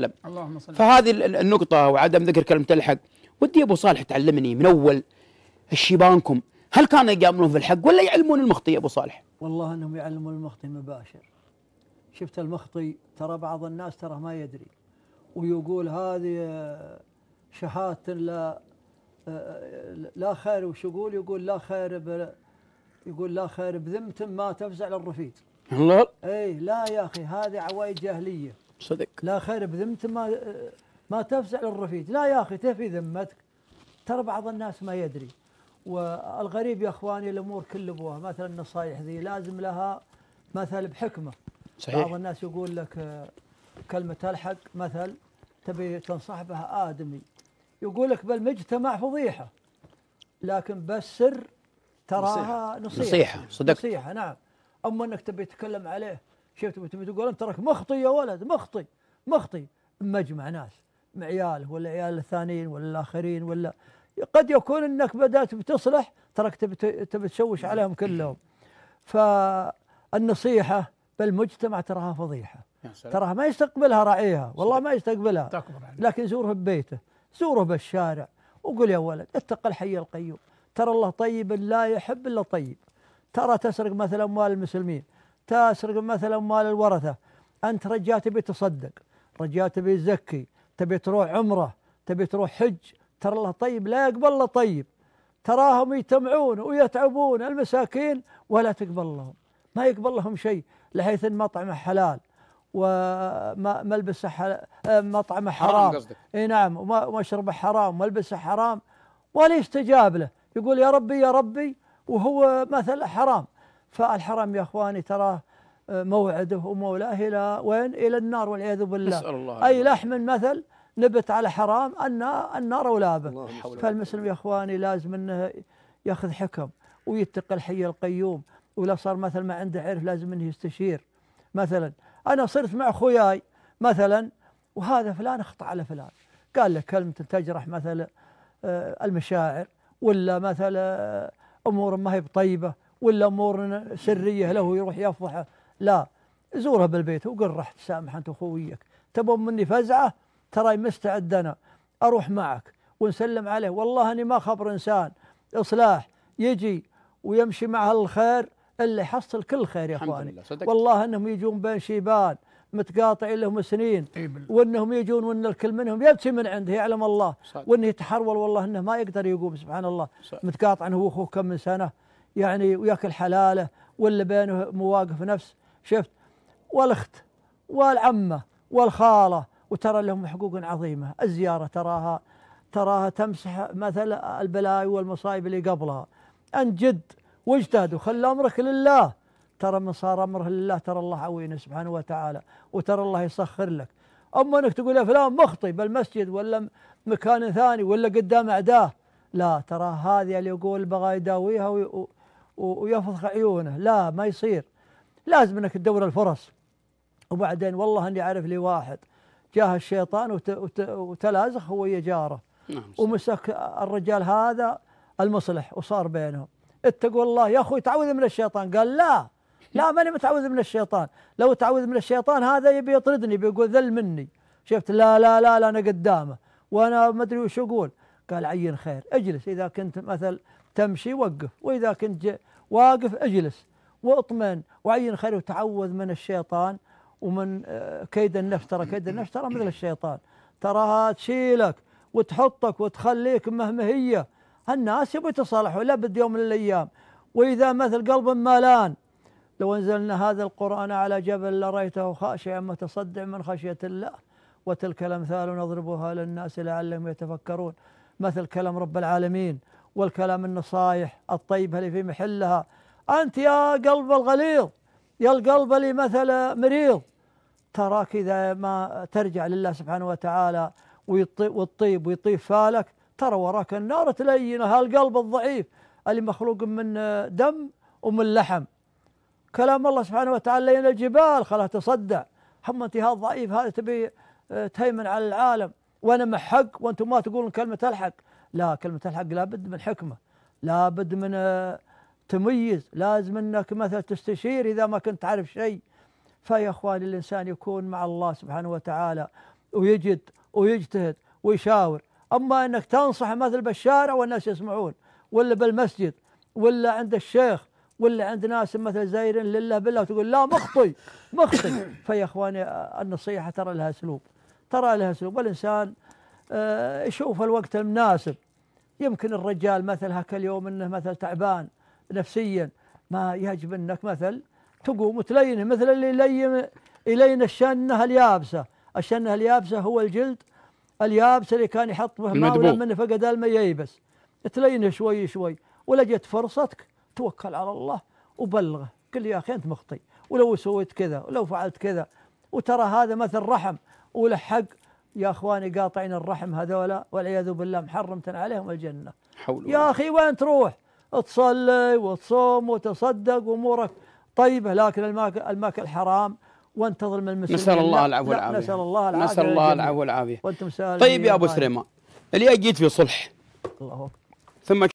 وسلم اللهم صل فهذه النقطة وعدم ذكر كلمة الحق ودي أبو صالح تعلمني من أول الشيبانكم هل كانوا يقاملون في الحق ولا يعلمون المخطي أبو صالح والله أنهم يعلمون المخطي مباشر شفت المخطي ترى بعض الناس ترى ما يدري ويقول هذه شهادة لا آه، آه، لا خير وش يقول يقول لا خير يقول لا خير بذمة ما تفزع للرفيق الله اي لا يا اخي هذه عوايد جاهليه صدق لا خير بذمته ما ما تفزع للرفيج لا يا اخي تفي ذمتك ترى بعض الناس ما يدري والغريب يا اخواني الامور كل ابوها مثلا النصائح ذي لازم لها مثل بحكمه صحيح بعض الناس يقول لك كلمه الحق مثل تبي تنصح بها ادمي يقول لك بالمجتمع فضيحه لكن بالسر تراها نصيحه نصيحه, نصيحة صدق نصيحه نعم اما انك تبي تتكلم عليه شفت تقول انت تراك مخطي يا ولد مخطي مخطي مجمع ناس عياله ولا عيال الثانيين ولا الاخرين ولا قد يكون انك بدات بتصلح تراك تبي تشوش عليهم كلهم فالنصيحه بالمجتمع تراها فضيحه تراها ما يستقبلها راعيها والله ما يستقبلها لكن زوره ببيته زوره بالشارع وقل يا ولد اتق الحي القيوم ترى الله طيب لا يحب الا طيب ترى تسرق مثلا اموال المسلمين تسرق مثلا مال الورثه انت رجال تبي تصدق رجال تبي تزكي تبي تروح عمره تبي تروح حج ترى الله طيب لا يقبل الله طيب تراهم يتمعون ويتعبون المساكين ولا تقبل لهم ما يقبل لهم شيء لحيث ان مطعمه حلال وملبسه حل... مطعمه حرام, حرام اي نعم ومشربه حرام وملبسه حرام ولا يستجاب له يقول يا ربي يا ربي وهو مثل حرام فالحرم يا اخواني تراه موعده ومولاه الى وين؟ الى النار والعياذ بالله الله اي لحم مثل نبت على حرام ان النار اولى به فالمسلم يا اخواني لازم انه ياخذ حكم ويتقي الحي القيوم ولا صار مثل ما عنده عرف لازم انه يستشير مثلا انا صرت مع اخوياي مثلا وهذا فلان اخطا على فلان قال له كلمه تجرح مثلا آه، المشاعر ولا مثلا آه، امور ما هي بطيبه ولا امور سريه له يروح يفضحه لا زوره بالبيت وقل رحت تسامح انت وخويك تبون مني فزعه تراي مستعد انا اروح معك ونسلم عليه والله اني ما خبر انسان اصلاح يجي ويمشي مع الخير اللي يحصل كل خير يا اخواني والله انهم يجون بين شيبان متقاطعين لهم سنين وانهم يجون وان الكل منهم يبكي من عنده يعلم الله وانه يتحرول والله انه ما يقدر يقوم سبحان الله متقاطع هو واخوه كم من سنه يعني وياكل حلاله ولا بينه مواقف نفس شفت والاخت والعمه والخاله وترى لهم حقوق عظيمه الزياره تراها تراها تمسح مثل البلاوي والمصائب اللي قبلها انت جد واجتهد وخل امرك لله ترى من صار امره لله ترى الله عوينه سبحانه وتعالى وترى الله يسخر لك اما انك تقول يا فلان مخطي بالمسجد ولا مكان ثاني ولا قدام اعداه لا ترى هذه اللي يقول بغى يداويها ويفضخ عيونه لا ما يصير لازم انك تدور الفرص وبعدين والله اني اعرف لي واحد جاه الشيطان وتلازخ هو جاره نعم ومسك الرجال هذا المصلح وصار بينهم اتقوا الله يا اخوي تعوذ من الشيطان قال لا لا ماني متعوذ من الشيطان لو تعوذ من الشيطان هذا يبي يطردني بيقول ذل مني شفت لا لا لا لا انا قدامه وانا ما ادري وش اقول قال عين خير اجلس إذا كنت مثل تمشي وقف وإذا كنت واقف اجلس واطمئن وعين خير وتعوذ من الشيطان ومن آه، كيد النفس ترى كيد النفس ترى مثل الشيطان تراها تشيلك وتحطك وتخليك مهمهية الناس يبوا يتصالحوا لابد يوم من الأيام وإذا مثل قلب مالان لو أنزلنا هذا القرآن على جبل لرأيته خاشعا متصدع من خشية الله وتلك الأمثال نضربها للناس لعلهم يتفكرون مثل كلام رب العالمين والكلام النصائح الطيبة اللي في محلها أنت يا قلب الغليظ يا القلب اللي مثل مريض تراك إذا ما ترجع لله سبحانه وتعالى والطيب ويطيب فالك ترى وراك النار تلين هالقلب الضعيف اللي مخلوق من دم ومن لحم كلام الله سبحانه وتعالى لين الجبال خلاها تصدع هم انت ضعيف هذا تبي آه، تهيمن على العالم وانا مع حق وانتم ما تقولون كلمه الحق لا كلمه الحق لابد من حكمه لابد من آه، تميز لازم انك مثلا تستشير اذا ما كنت تعرف شيء فيا اخواني الانسان يكون مع الله سبحانه وتعالى ويجد ويجتهد ويشاور اما انك تنصح مثل بالشارع والناس يسمعون ولا بالمسجد ولا عند الشيخ ولا عند ناس مثل زايرين لله بالله وتقول لا مخطي مخطي فيا اخواني آه، النصيحه ترى لها اسلوب ترى لها اسلوب والإنسان آه، يشوف الوقت المناسب يمكن الرجال مثل هاك اليوم انه مثل تعبان نفسيا ما يجب انك مثل تقوم وتلينه مثل اللي يلين يلين الشنه اليابسه، الشنه اليابسه هو الجلد اليابسه اللي كان يحط به ماء ولما فقد الماء ييبس تلينه شوي شوي ولا جت فرصتك توكل على الله وبلغه قل يا اخي انت مخطي ولو سويت كذا ولو فعلت كذا وترى هذا مثل رحم ولحق يا اخواني قاطعين الرحم هذولا والعياذ بالله محرمت عليهم الجنه حول يا اخي وين تروح؟ تصلي وتصوم وتصدق وامورك طيبه لكن الماكل, الماكل حرام وانت ظلم المسلمين نسال الله العفو والعافيه نسال الله العافيه نسال الله العفو والعافيه وانتم طيب يا ابو سليمان اللي اجيت في صلح الله أكبر ثم